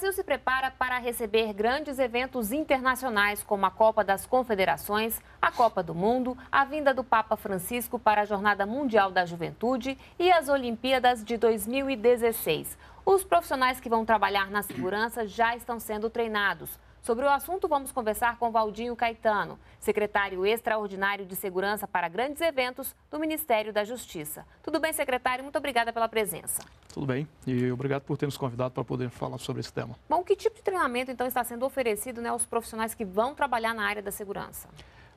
Brasil se prepara para receber grandes eventos internacionais, como a Copa das Confederações, a Copa do Mundo, a vinda do Papa Francisco para a Jornada Mundial da Juventude e as Olimpíadas de 2016. Os profissionais que vão trabalhar na segurança já estão sendo treinados. Sobre o assunto, vamos conversar com Valdinho Caetano, secretário extraordinário de Segurança para Grandes Eventos do Ministério da Justiça. Tudo bem, secretário? Muito obrigada pela presença. Tudo bem, e obrigado por ter nos convidado para poder falar sobre esse tema. Bom, que tipo de treinamento, então, está sendo oferecido né, aos profissionais que vão trabalhar na área da segurança?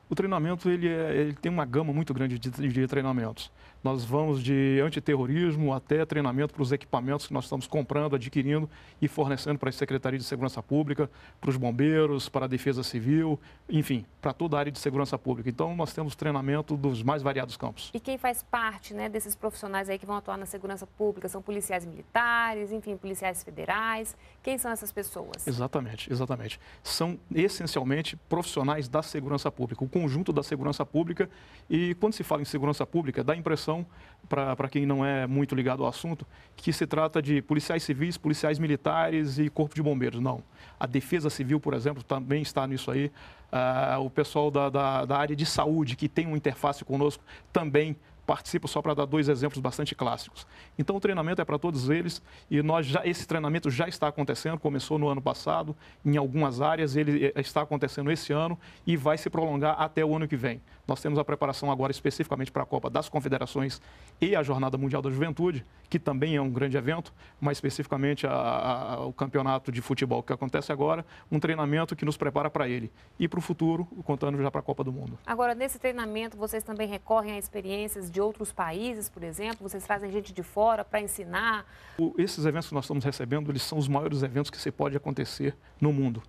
O treinamento ele, é, ele tem uma gama muito grande de, de treinamentos. Nós vamos de antiterrorismo até treinamento para os equipamentos que nós estamos comprando, adquirindo e fornecendo para a Secretaria de Segurança Pública, para os bombeiros, para a Defesa Civil, enfim, para toda a área de segurança pública. Então, nós temos treinamento dos mais variados campos. E quem faz parte né, desses profissionais aí que vão atuar na segurança pública são policiais militares, enfim, policiais federais. Quem são essas pessoas? Exatamente, exatamente. São essencialmente profissionais da segurança pública, o conjunto da segurança pública. E quando se fala em segurança pública, dá a impressão noção, para quem não é muito ligado ao assunto, que se trata de policiais civis, policiais militares e corpo de bombeiros. Não. A defesa civil, por exemplo, também está nisso aí. Ah, o pessoal da, da, da área de saúde, que tem uma interface conosco, também participo só para dar dois exemplos bastante clássicos. Então, o treinamento é para todos eles e nós já, esse treinamento já está acontecendo, começou no ano passado, em algumas áreas ele eh, está acontecendo esse ano e vai se prolongar até o ano que vem. Nós temos a preparação agora especificamente para a Copa das Confederações e a Jornada Mundial da Juventude, que também é um grande evento, mas especificamente a, a, o campeonato de futebol que acontece agora, um treinamento que nos prepara para ele e para o futuro, contando já para a Copa do Mundo. Agora, nesse treinamento, vocês também recorrem a experiências de outros países, por exemplo? Vocês trazem gente de fora para ensinar? O, esses eventos que nós estamos recebendo, eles são os maiores eventos que se pode acontecer no mundo.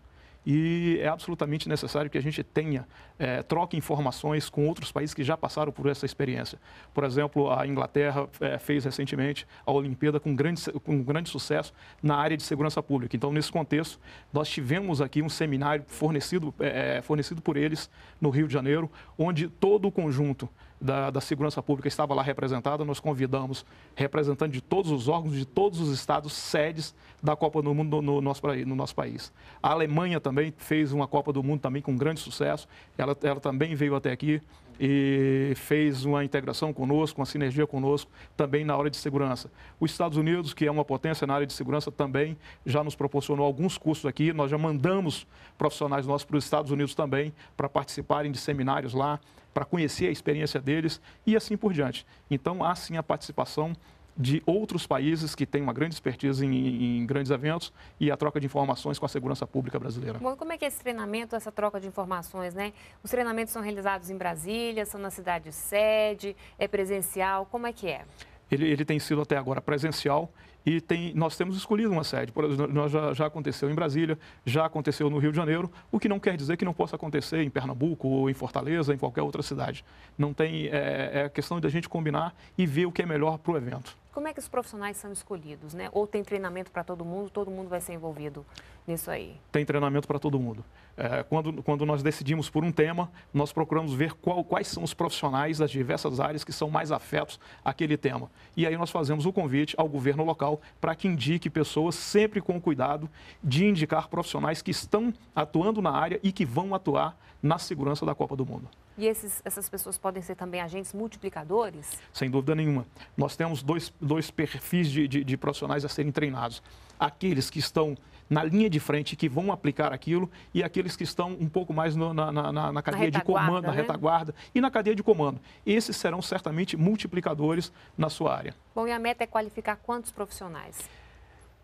E é absolutamente necessário que a gente tenha, é, troque informações com outros países que já passaram por essa experiência. Por exemplo, a Inglaterra é, fez recentemente a Olimpíada com grande, com grande sucesso na área de segurança pública. Então, nesse contexto, nós tivemos aqui um seminário fornecido, é, é fornecido por eles no Rio de Janeiro, onde todo o conjunto da, da, Segurança Pública estava lá representada. Nós convidamos representantes de todos os órgãos, de todos os estados, sedes da Copa do Mundo no, no, nosso, no nosso país. A Alemanha também fez uma Copa do Mundo também com grande sucesso. Ela, ela também veio até aqui e fez uma integração conosco, uma sinergia conosco também na área de segurança. Os Estados Unidos, que é uma potência na área de segurança, também já nos proporcionou alguns cursos aqui. Nós já mandamos profissionais nossos para os Estados Unidos também para participarem de seminários lá para conhecer a experiência deles e assim por diante. Então, há sim a participação de outros países que têm uma grande expertise em, em, grandes eventos e a troca de informações com a segurança pública brasileira. Bom, como é que é esse treinamento, essa troca de informações, né? Os treinamentos são realizados em Brasília, são na cidade sede, é presencial, como é que é? Ele, ele tem sido até agora presencial e tem, nós temos escolhido uma sede. Por, nós já, já aconteceu em Brasília, já aconteceu no Rio de Janeiro, o que não quer dizer que não possa acontecer em Pernambuco ou em Fortaleza, em qualquer outra cidade. Não tem. É, é questão da gente combinar e ver o que é melhor para o evento. Como é que os profissionais são escolhidos, né? Ou tem treinamento para todo mundo, todo mundo vai ser envolvido nisso aí? Tem treinamento para todo mundo. É, quando, quando nós decidimos por um tema, nós procuramos ver qual, quais são os profissionais das diversas áreas que são mais afetos àquele tema. E aí nós fazemos o convite ao governo local para que indique pessoas, sempre com cuidado de indicar profissionais que estão atuando na área e que vão atuar na segurança da Copa do Mundo. E esses, essas pessoas podem ser também agentes multiplicadores? Sem dúvida nenhuma. Nós temos dois, dois perfis de, de, de profissionais a serem treinados. Aqueles que estão na linha de frente que vão aplicar aquilo e aqueles que estão um pouco mais no, na, na, na, cadeia de comando, né? na retaguarda e na cadeia de comando. Esses serão certamente multiplicadores na sua área. Bom, e a meta é qualificar quantos profissionais?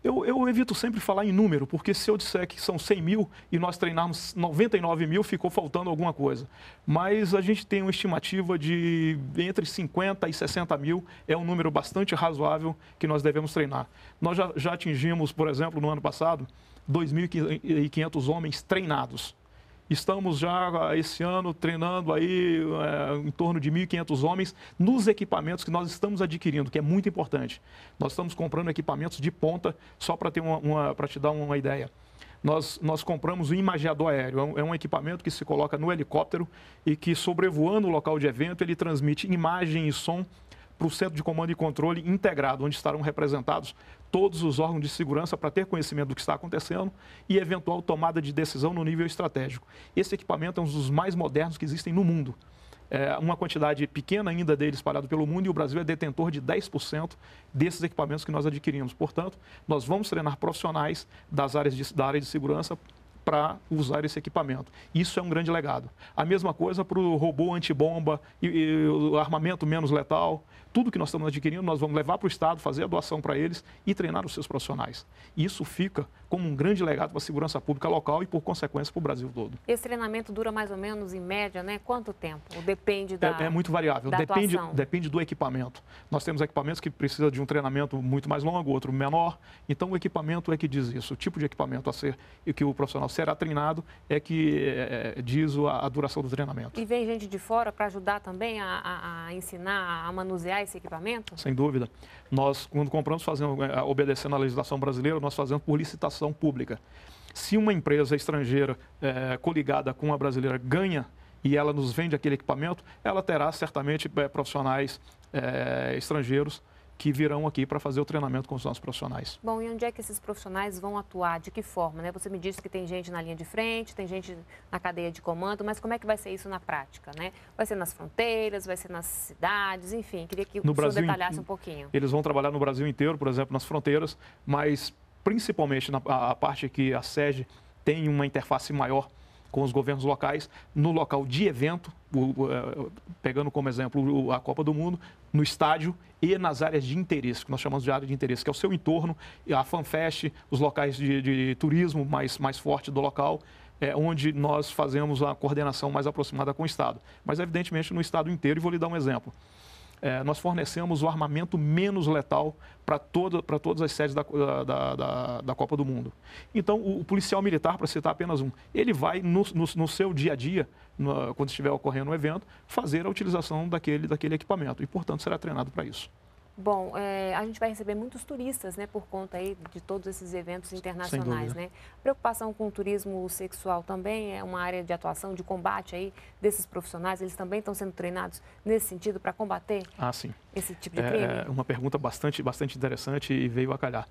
Eu, eu, evito sempre falar em número, porque se eu disser que são 100 mil e nós treinarmos 99 mil, ficou faltando alguma coisa. Mas a gente tem uma estimativa de entre 50 e 60 mil, é um número bastante razoável que nós devemos treinar. Nós já, já atingimos, por exemplo, no ano passado, 2.500 homens treinados. Estamos já ah, esse ano treinando aí é, em torno de 1.500 homens nos equipamentos que nós estamos adquirindo, que é muito importante. Nós estamos comprando equipamentos de ponta, só para te dar uma ideia. Nós, nós, compramos o imageador aéreo. É um, é um, equipamento que se coloca no helicóptero e que, sobrevoando o local de evento, ele transmite imagem e som para o Centro de Comando e Controle integrado, onde estarão representados todos os órgãos de segurança para ter conhecimento do que está acontecendo e eventual tomada de decisão no nível estratégico. Esse equipamento é um dos mais modernos que existem no mundo. É uma quantidade pequena ainda dele espalhado pelo mundo e o Brasil é detentor de 10% desses equipamentos que nós adquirimos. Portanto, nós vamos treinar profissionais das áreas de, da área de segurança para usar esse equipamento. Isso é um grande legado. A mesma coisa para o robô antibomba e, e o armamento menos letal. Tudo que nós estamos adquirindo, nós vamos levar para o Estado, fazer a doação para eles e treinar os seus profissionais. Isso fica como um grande legado para a segurança pública local e, por consequência, para o Brasil todo. Esse treinamento dura mais ou menos, em média, né? quanto tempo? depende é, da. É, é muito variável, depende, depende do equipamento. Nós temos equipamentos que precisam de um treinamento muito mais longo, outro menor. Então, o equipamento é que diz isso. O tipo de equipamento a ser e que o profissional será treinado é que é, é diz a, a, duração do treinamento. E vem gente de fora para ajudar também a, a, a ensinar, a manusear esse equipamento? Sem dúvida. Nós, quando compramos, fazendo, é, obedecendo à legislação brasileira, nós fazemos por licitação pública. Se uma empresa estrangeira é, coligada com a brasileira ganha e ela nos vende aquele equipamento, ela terá certamente é, profissionais é, estrangeiros que virão aqui para fazer o treinamento com os nossos profissionais. Bom, e onde é que esses profissionais vão atuar? De que forma? Né? Você me disse que tem gente na linha de frente, tem gente na cadeia de comando, mas como é que vai ser isso na prática? Né? Vai ser nas fronteiras, vai ser nas cidades, enfim, queria que no o Brasil, detalhasse um pouquinho. Eles vão trabalhar no Brasil inteiro, por exemplo, nas fronteiras, mas principalmente na a, a parte que a sede tem uma interface maior com os governos locais no local de evento, o, o, é, pegando como exemplo a Copa do Mundo, no estádio e nas áreas de interesse, que nós chamamos de área de interesse, que é o seu entorno, a FanFest, os locais de, de turismo mais, mais forte do local, é, onde nós fazemos a coordenação mais aproximada com o Estado. Mas, evidentemente, no Estado inteiro, e vou lhe dar um exemplo é, nós fornecemos o armamento menos letal para toda, todas as sedes da, da, da, da, Copa do Mundo. Então, o, o policial militar, para citar apenas um, ele vai no, no, no seu dia a dia, no, quando estiver ocorrendo um evento, fazer a utilização daquele, daquele equipamento e, portanto, será treinado para isso. Bom, é, a gente vai receber muitos turistas, né, por conta aí de todos esses eventos internacionais, né? Preocupação com o turismo sexual também é uma área de atuação, de combate aí desses profissionais. Eles também estão sendo treinados nesse sentido para combater ah, sim. esse tipo é, de crime? É uma pergunta bastante, bastante interessante e veio a calhar.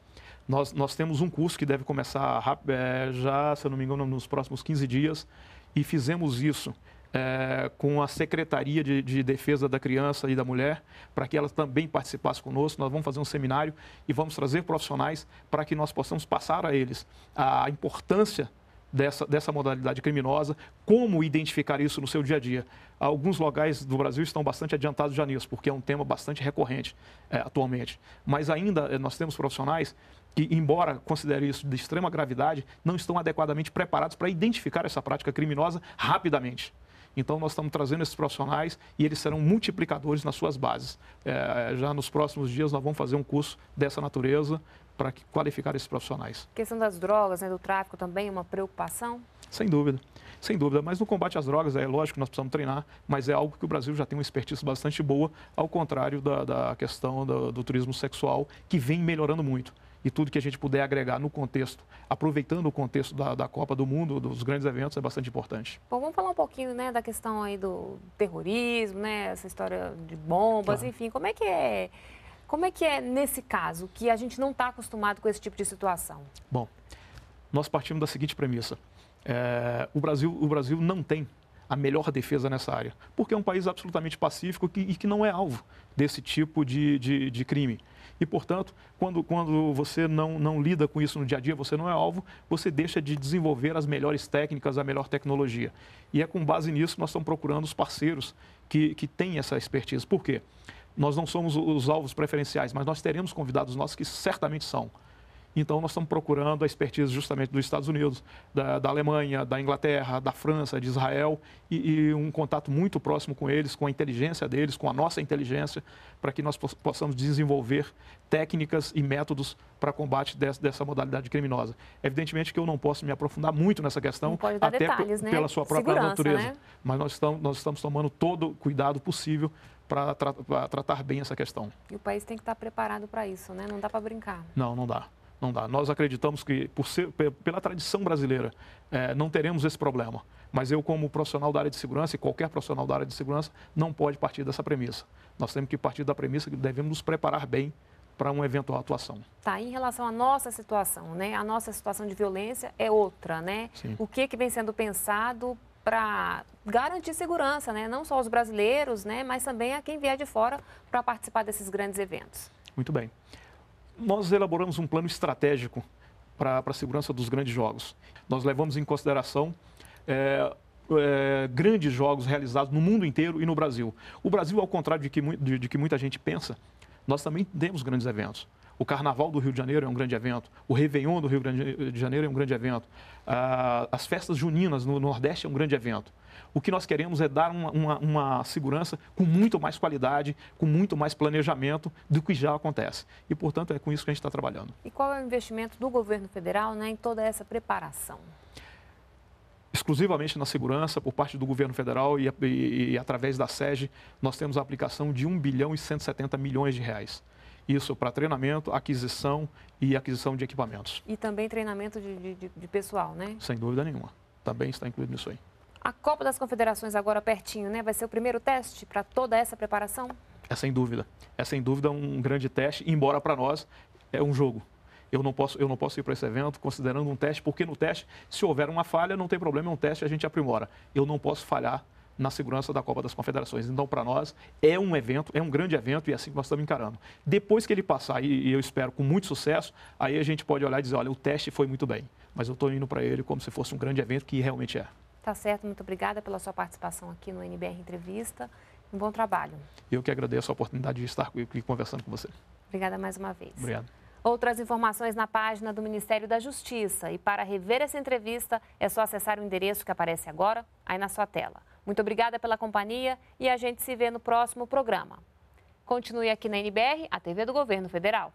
Nós, nós temos um curso que deve começar é, já, se eu não me engano, nos próximos 15 dias e fizemos isso é, com a Secretaria de, de, Defesa da Criança e da Mulher, para que ela também participasse conosco. Nós vamos fazer um seminário e vamos trazer profissionais para que nós possamos passar a eles a importância dessa, dessa modalidade criminosa, como identificar isso no seu dia a dia. Alguns locais do Brasil estão bastante adiantados já nisso, porque é um tema bastante recorrente é, atualmente. Mas ainda é, nós temos profissionais que, embora considerem isso de extrema gravidade, não estão adequadamente preparados para identificar essa prática criminosa rapidamente. Então, nós estamos trazendo esses profissionais e eles serão multiplicadores nas suas bases. É, já nos próximos dias, nós vamos fazer um curso dessa natureza para qualificar esses profissionais. A questão das drogas, né, do tráfico também é uma preocupação? Sem dúvida, sem dúvida. Mas no combate às drogas, é lógico que nós precisamos treinar, mas é algo que o Brasil já tem uma expertise bastante boa, ao contrário da, da questão do, do turismo sexual, que vem melhorando muito e tudo que a gente puder agregar no contexto, aproveitando o contexto da, da Copa do Mundo, dos grandes eventos, é bastante importante. Bom, vamos falar um pouquinho né, da questão aí do terrorismo, né, essa história de bombas, claro. enfim, como é que é. Como é que é nesse caso, que a gente não está acostumado com esse tipo de situação? Bom, nós partimos da seguinte premissa. É, o, Brasil, o Brasil não tem a melhor defesa nessa área, porque é um país absolutamente pacífico que, e que não é alvo desse tipo de, de, de crime. E, portanto, quando, quando você não, não lida com isso no dia a dia, você não é alvo, você deixa de desenvolver as melhores técnicas, a melhor tecnologia. E é com base nisso que nós estamos procurando os parceiros que, que têm essa expertise. Por quê? Nós não somos os alvos preferenciais, mas nós teremos convidados nossos que certamente são. Então, nós estamos procurando a expertise justamente dos Estados Unidos, da, da Alemanha, da Inglaterra, da França, de Israel, e, e, um contato muito próximo com eles, com a inteligência deles, com a nossa inteligência, para que nós possamos desenvolver técnicas e métodos para combate dessa, dessa, modalidade criminosa. Evidentemente que eu não posso me aprofundar muito nessa questão, até detalhes, né? pela sua própria Segurança, natureza, né? mas nós estamos, nós estamos tomando todo o cuidado possível para tra tratar bem essa questão. E o país tem que estar preparado para isso, né? Não dá para brincar. Não, não dá. Não dá. Nós acreditamos que, por ser, pela tradição brasileira, é, não teremos esse problema. Mas eu, como profissional da área de segurança, e qualquer profissional da área de segurança, não pode partir dessa premissa. Nós temos que partir da premissa que devemos nos preparar bem para uma eventual atuação. Tá, em relação à nossa situação, né? A nossa situação de violência é outra, né? Sim. O que, que vem sendo pensado para garantir segurança, né? Não só aos brasileiros, né? Mas também a quem vier de fora para participar desses grandes eventos. Muito bem nós elaboramos um plano estratégico para a segurança dos grandes jogos. Nós levamos em consideração é, é, grandes jogos realizados no mundo inteiro e no Brasil. O Brasil, ao contrário de que, de, de que muita gente pensa, nós também temos grandes eventos. O Carnaval do Rio de Janeiro é um grande evento, o Réveillon do Rio de Janeiro é um grande evento, ah, as festas juninas no Nordeste é um grande evento. O que nós queremos é dar uma, uma, uma segurança com muito mais qualidade, com muito mais planejamento do que já acontece. E, portanto, é com isso que a gente está trabalhando. E qual é o investimento do governo federal né, em toda essa preparação? exclusivamente na segurança por parte do governo federal e, e, e, através da SEGE, nós temos a aplicação de 1 bilhão e 170 milhões de reais. Isso para treinamento, aquisição e aquisição de equipamentos. E também treinamento de, de, de pessoal, né? Sem dúvida nenhuma. Também está incluído nisso aí. A Copa das Confederações agora pertinho, né? Vai ser o primeiro teste para toda essa preparação? É sem dúvida. É sem dúvida um grande teste, embora para nós é um jogo. Eu não posso, eu não posso ir para esse evento considerando um teste, porque no teste, se houver uma falha, não tem problema, é um teste, a gente aprimora. Eu não posso falhar na segurança da Copa das Confederações. Então, para nós, é um evento, é um grande evento e é assim que nós estamos encarando. Depois que ele passar, e eu espero com muito sucesso, aí a gente pode olhar e dizer, olha, o teste foi muito bem, mas eu estou indo para ele como se fosse um grande evento, que realmente é. Tá certo, muito obrigada pela sua participação aqui no NBR Entrevista. Um bom trabalho. Eu que agradeço a oportunidade de estar aqui conversando com você. Obrigada mais uma vez. Obrigado. Outras informações na página do Ministério da Justiça. E para rever essa entrevista, é só acessar o endereço que aparece agora, aí na sua tela. Muito obrigada pela companhia e a gente se vê no próximo programa. Continue aqui na NBR, a TV do Governo Federal.